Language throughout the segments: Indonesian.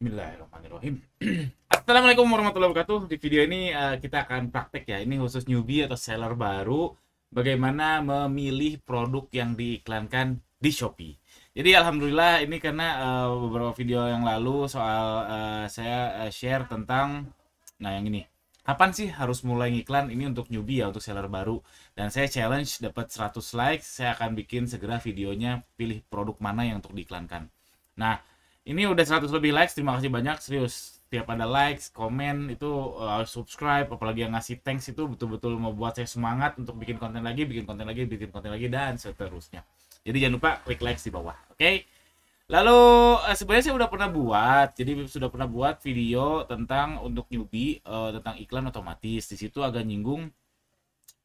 Bismillahirrahmanirrahim. Assalamualaikum warahmatullahi wabarakatuh. Di video ini uh, kita akan praktek ya. Ini khusus newbie atau seller baru bagaimana memilih produk yang diiklankan di Shopee. Jadi alhamdulillah ini karena uh, beberapa video yang lalu soal uh, saya uh, share tentang nah yang ini. Kapan sih harus mulai iklan? Ini untuk newbie ya, untuk seller baru. Dan saya challenge dapat 100 likes, saya akan bikin segera videonya pilih produk mana yang untuk diiklankan. Nah, ini udah 100 lebih likes, terima kasih banyak serius. Tiap ada likes, komen itu uh, subscribe, apalagi yang ngasih thanks itu betul-betul membuat saya semangat untuk bikin konten lagi, bikin konten lagi, bikin konten lagi dan seterusnya. Jadi jangan lupa klik likes di bawah, oke? Okay? Lalu eh, sebenarnya saya udah pernah buat, jadi sudah pernah buat video tentang untuk newbie uh, tentang iklan otomatis. Di situ agak nyinggung,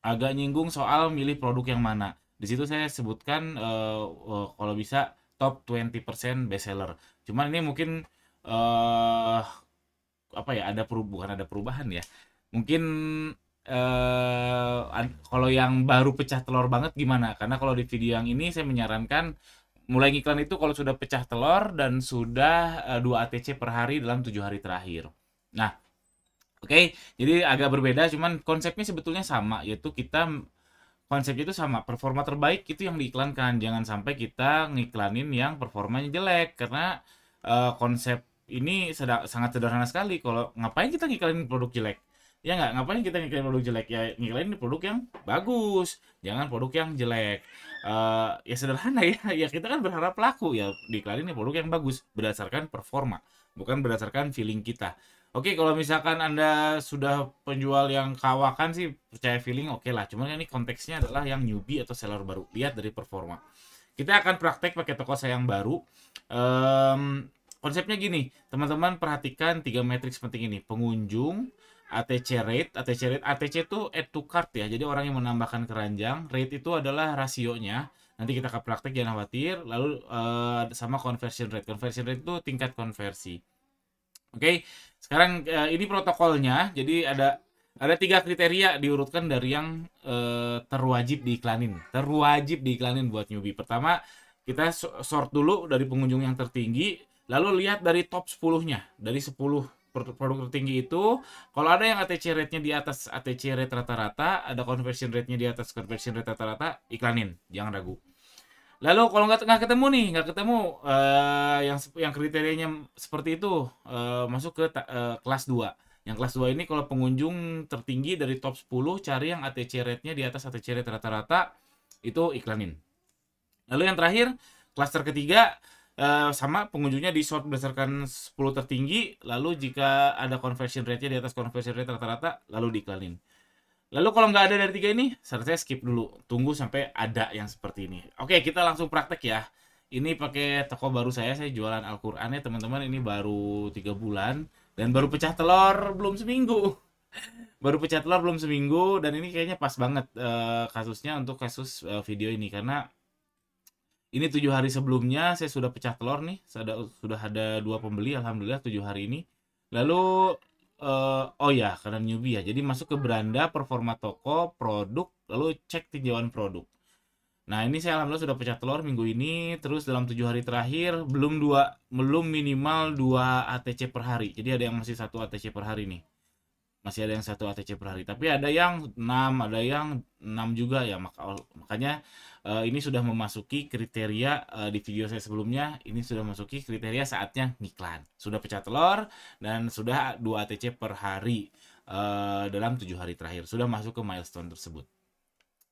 agak nyinggung soal milih produk yang mana. Di situ saya sebutkan uh, uh, kalau bisa top 20% best seller. Cuman ini mungkin uh, apa ya ada perubahan ada perubahan ya. Mungkin uh, kalau yang baru pecah telur banget gimana? Karena kalau di video yang ini saya menyarankan mulai iklan itu kalau sudah pecah telur dan sudah uh, eh, ATC per hari dalam tujuh hari terakhir. Nah, oke, okay, jadi agak berbeda cuman konsepnya sebetulnya sama yaitu kita konsep itu sama performa terbaik itu yang diiklankan jangan sampai kita ngiklanin yang performanya jelek karena uh, konsep ini sedang, sangat sederhana sekali kalau ngapain kita ngiklanin produk jelek ya nggak ngapain kita ngiklanin produk jelek ya ngiklanin produk yang bagus jangan produk yang jelek uh, ya sederhana ya ya kita kan berharap laku ya diiklanin produk yang bagus berdasarkan performa bukan berdasarkan feeling kita Oke, kalau misalkan Anda sudah penjual yang kawakan sih percaya feeling oke okay lah. Cuman ini konteksnya adalah yang newbie atau seller baru. Lihat dari performa. Kita akan praktek pakai toko saya yang baru. Um, konsepnya gini, teman-teman perhatikan tiga matriks penting ini. Pengunjung, ATC rate, ATC rate, ATC itu add to cart ya. Jadi orang yang menambahkan keranjang, rate itu adalah rasionya. Nanti kita akan praktek jangan khawatir. Lalu uh, sama conversion rate. Conversion rate itu tingkat konversi. Oke. Okay? Sekarang uh, ini protokolnya. Jadi ada ada tiga kriteria diurutkan dari yang uh, terwajib diiklanin. Terwajib diiklanin buat newbie. Pertama, kita sort dulu dari pengunjung yang tertinggi, lalu lihat dari top 10-nya. Dari 10 produk tertinggi itu, kalau ada yang ATC rate-nya di atas ATC rate rata-rata, ada conversion rate-nya di atas conversion rate rata-rata, iklanin, jangan ragu. Lalu kalau nggak nggak ketemu nih, nggak ketemu uh, yang yang kriterianya seperti itu uh, masuk ke uh, kelas 2. Yang kelas 2 ini kalau pengunjung tertinggi dari top 10 cari yang ATC rate-nya di atas ATC rate rata-rata itu iklanin. Lalu yang terakhir, klaster ketiga Uh, sama pengunjungnya di short berdasarkan 10 tertinggi lalu jika ada conversion rate-nya di atas conversion rate rata-rata lalu diiklanin. Lalu kalau nggak ada dari tiga ini, saya skip dulu. Tunggu sampai ada yang seperti ini. Oke, kita langsung praktek ya. Ini pakai toko baru saya, saya jualan Al-Quran ya teman-teman. Ini baru tiga bulan. Dan baru pecah telur belum seminggu. baru pecah telur belum seminggu. Dan ini kayaknya pas banget uh, kasusnya untuk kasus uh, video ini. Karena ini tujuh hari sebelumnya saya sudah pecah telur nih. Sudah, sudah ada dua pembeli, Alhamdulillah tujuh hari ini. Lalu uh, oh ya karena newbie ya jadi masuk ke beranda performa toko produk lalu cek tinjauan produk nah ini saya alhamdulillah sudah pecah telur minggu ini terus dalam tujuh hari terakhir belum dua belum minimal dua ATC per hari jadi ada yang masih satu ATC per hari nih masih ada yang satu ATC per hari tapi ada yang 6 ada yang 6 juga ya maka makanya uh, ini sudah memasuki kriteria uh, di video saya sebelumnya ini sudah memasuki kriteria saatnya ngiklan sudah pecah telur dan sudah dua ATC per hari uh, dalam tujuh hari terakhir sudah masuk ke milestone tersebut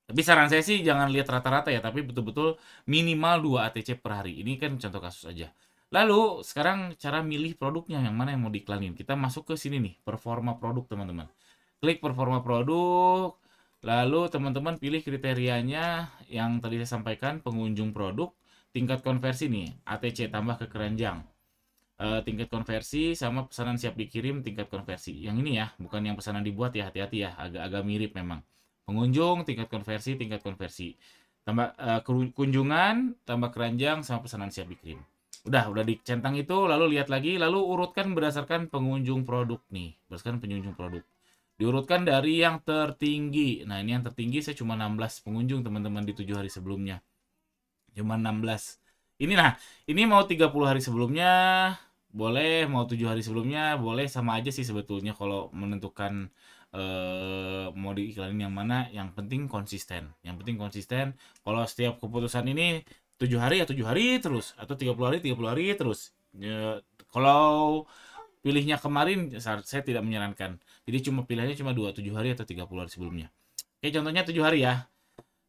tapi saran saya sih jangan lihat rata-rata ya tapi betul-betul minimal 2 ATC per hari ini kan contoh kasus aja Lalu sekarang cara milih produknya yang mana yang mau diiklanin. Kita masuk ke sini nih, performa produk teman-teman. Klik performa produk, lalu teman-teman pilih kriterianya yang tadi saya sampaikan, pengunjung produk, tingkat konversi nih, ATC tambah ke keranjang. E, tingkat konversi sama pesanan siap dikirim tingkat konversi. Yang ini ya, bukan yang pesanan dibuat ya, hati-hati ya, agak-agak mirip memang. Pengunjung, tingkat konversi, tingkat konversi. Tambah e, kunjungan, tambah keranjang sama pesanan siap dikirim. Udah, udah dicentang itu, lalu lihat lagi, lalu urutkan berdasarkan pengunjung produk nih. Berdasarkan pengunjung produk. Diurutkan dari yang tertinggi. Nah, ini yang tertinggi saya cuma 16 pengunjung teman-teman di 7 hari sebelumnya. Cuma 16. Ini nah, ini mau 30 hari sebelumnya boleh, mau 7 hari sebelumnya boleh sama aja sih sebetulnya kalau menentukan eh mau diiklanin yang mana, yang penting konsisten. Yang penting konsisten. Kalau setiap keputusan ini tujuh hari ya tujuh hari terus atau tiga puluh hari tiga puluh hari terus ya, kalau pilihnya kemarin saya tidak menyarankan jadi cuma pilihannya cuma dua tujuh hari atau tiga puluh hari sebelumnya oke contohnya tujuh hari ya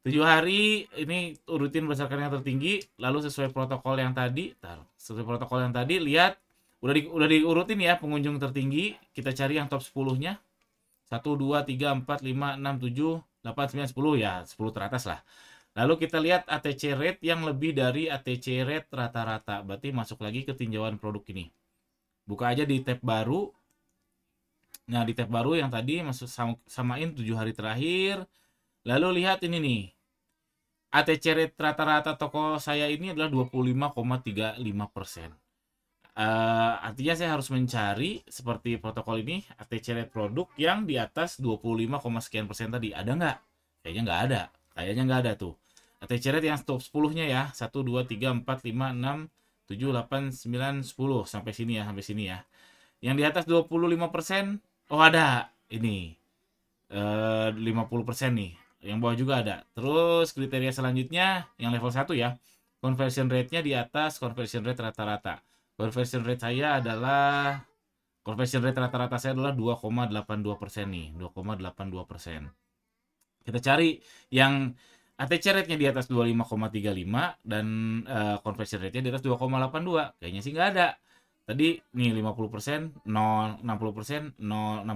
tujuh hari ini urutin berdasarkan yang tertinggi lalu sesuai protokol yang tadi tar, sesuai protokol yang tadi lihat udah di, udah diurutin ya pengunjung tertinggi kita cari yang top 10 nya 1, 2, 3, 4, 5, 6, 7, 8, 9, 10 ya sepuluh teratas lah Lalu kita lihat ATC rate yang lebih dari ATC rate rata-rata. Berarti masuk lagi ke tinjauan produk ini. Buka aja di tab baru. Nah, di tab baru yang tadi masuk samain 7 hari terakhir. Lalu lihat ini nih. ATC rate rata-rata toko saya ini adalah 25,35%. Uh, eh, artinya saya harus mencari seperti protokol ini ATC rate produk yang di atas 25, sekian persen tadi. Ada nggak? Kayaknya nggak ada. Kayaknya nggak ada tuh Attach rate yang top 10-nya ya. 1, 2, 3, 4, 5, 6, 7, 8, 9, 10. Sampai sini ya, sampai sini ya. Yang di atas 25%, oh ada ini. Eh, 50% nih. Yang bawah juga ada. Terus kriteria selanjutnya, yang level 1 ya. Conversion rate-nya di atas conversion rate rata-rata. Conversion rate saya adalah... Conversion rate rata-rata saya adalah 2,82% nih. 2,82%. Kita cari yang ATC rate-nya di atas 25,35 dan uh, conversion rate-nya di atas 2,82. Kayaknya sih nggak ada. Tadi nih 50%, 0, 60%, 0, 60%, 0.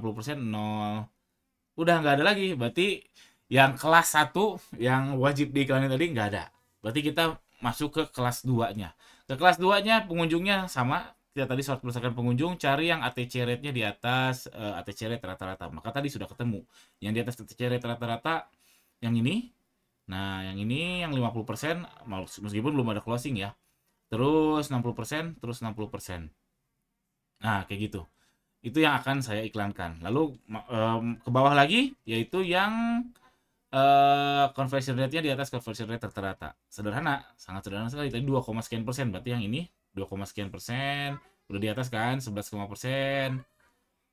Udah nggak ada lagi. Berarti yang kelas 1 yang wajib diiklanin tadi nggak ada. Berarti kita masuk ke kelas 2-nya. Ke kelas 2-nya pengunjungnya sama. Kita tadi soal berdasarkan pengunjung, cari yang ATC rate-nya di atas uh, eh, ATC rate rata-rata. Maka tadi sudah ketemu. Yang di atas ATC rate rata-rata yang ini Nah, yang ini yang 50% meskipun belum ada closing ya. Terus 60%, terus 60%. Nah, kayak gitu. Itu yang akan saya iklankan. Lalu ke bawah lagi yaitu yang uh, conversion rate-nya di atas conversion rate rata-rata. Sederhana, sangat sederhana sekali. Tadi 2, sekian persen, berarti yang ini 2, sekian persen. Udah di atas kan, 11, persen.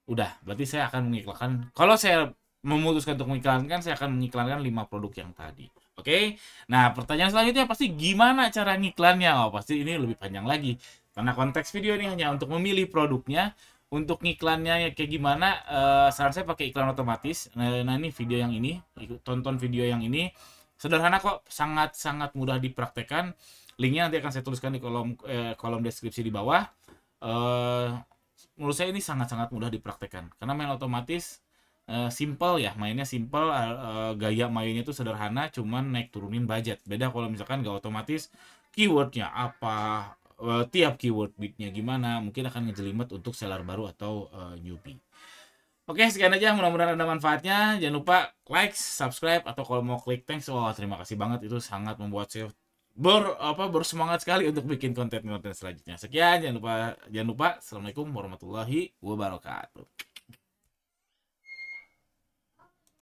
Udah, berarti saya akan mengiklankan. Kalau saya memutuskan untuk mengiklankan, saya akan mengiklankan 5 produk yang tadi. Oke, okay? nah pertanyaan selanjutnya pasti gimana cara ngiklannya? Oh, pasti ini lebih panjang lagi. Karena konteks video ini hanya untuk memilih produknya, untuk ngiklannya ya kayak gimana, eh, saran saya pakai iklan otomatis. Nah, nah ini video yang ini, tonton video yang ini. Sederhana kok, sangat-sangat mudah dipraktekkan. Linknya nanti akan saya tuliskan di kolom eh, kolom deskripsi di bawah. Eh, menurut saya ini sangat-sangat mudah dipraktekkan. Karena main otomatis, uh, eh, simple ya mainnya simple uh, eh, gaya mainnya itu sederhana cuman naik turunin budget beda kalau misalkan gak otomatis keywordnya apa uh, tiap keyword bitnya gimana mungkin akan ngejelimet untuk seller baru atau uh, newbie Oke, sekian aja. Mudah-mudahan ada manfaatnya. Jangan lupa like, subscribe, atau kalau mau klik thanks. terima kasih banget. Itu sangat membuat saya ber apa bersemangat sekali untuk bikin konten-konten selanjutnya. Sekian, jangan lupa jangan lupa. Assalamualaikum warahmatullahi wabarakatuh.